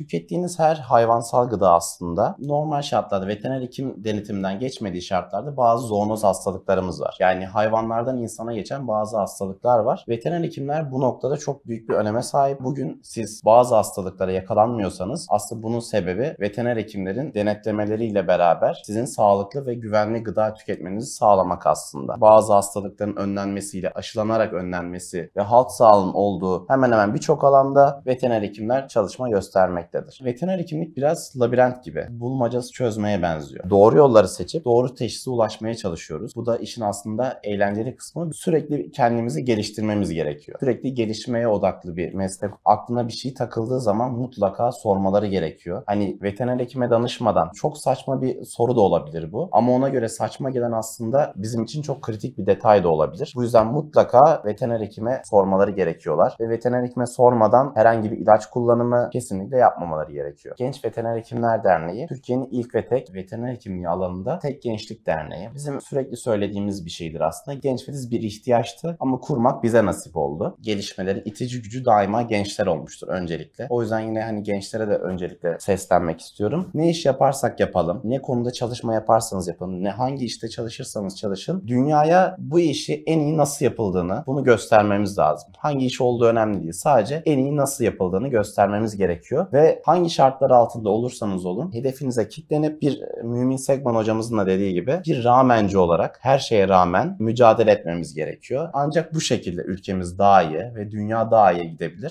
Tükettiğiniz her hayvansal gıda aslında normal şartlarda veteriner hekim denetiminden geçmediği şartlarda bazı zoonoz hastalıklarımız var. Yani hayvanlardan insana geçen bazı hastalıklar var. Veteriner hekimler bu noktada çok büyük bir öneme sahip. Bugün siz bazı hastalıklara yakalanmıyorsanız aslında bunun sebebi veteriner hekimlerin denetlemeleriyle beraber sizin sağlıklı ve güvenli gıda tüketmenizi sağlamak aslında. Bazı hastalıkların önlenmesiyle aşılanarak önlenmesi ve halk sağlığının olduğu hemen hemen birçok alanda veteriner hekimler çalışma göstermek etmektedir. Veteriner hekimlik biraz labirent gibi. Bulmacası çözmeye benziyor. Doğru yolları seçip doğru teşhise ulaşmaya çalışıyoruz. Bu da işin aslında eğlenceli kısmı. Sürekli kendimizi geliştirmemiz gerekiyor. Sürekli gelişmeye odaklı bir meslek. Aklına bir şey takıldığı zaman mutlaka sormaları gerekiyor. Hani veteriner hekime danışmadan çok saçma bir soru da olabilir bu. Ama ona göre saçma gelen aslında bizim için çok kritik bir detay da olabilir. Bu yüzden mutlaka veteriner hekime sormaları gerekiyorlar. Ve veteriner hekime sormadan herhangi bir ilaç kullanımı kesinlikle yap yapmamaları gerekiyor. Genç Veteriner Hekimler Derneği, Türkiye'nin ilk ve tek veteriner hekimliği alanında tek gençlik derneği. Bizim sürekli söylediğimiz bir şeydir aslında. Genç ve bir ihtiyaçtı ama kurmak bize nasip oldu. Gelişmelerin itici gücü daima gençler olmuştur öncelikle. O yüzden yine hani gençlere de öncelikle seslenmek istiyorum. Ne iş yaparsak yapalım, ne konuda çalışma yaparsanız yapın, ne hangi işte çalışırsanız çalışın. Dünyaya bu işi en iyi nasıl yapıldığını bunu göstermemiz lazım. Hangi iş olduğu önemli değil. Sadece en iyi nasıl yapıldığını göstermemiz gerekiyor ve hangi şartlar altında olursanız olun hedefinize kilitlenip bir e, Mümin segman hocamızın da dediği gibi bir ramenci olarak her şeye rağmen mücadele etmemiz gerekiyor. Ancak bu şekilde ülkemiz daha iyi ve dünya daha iyi gidebilir.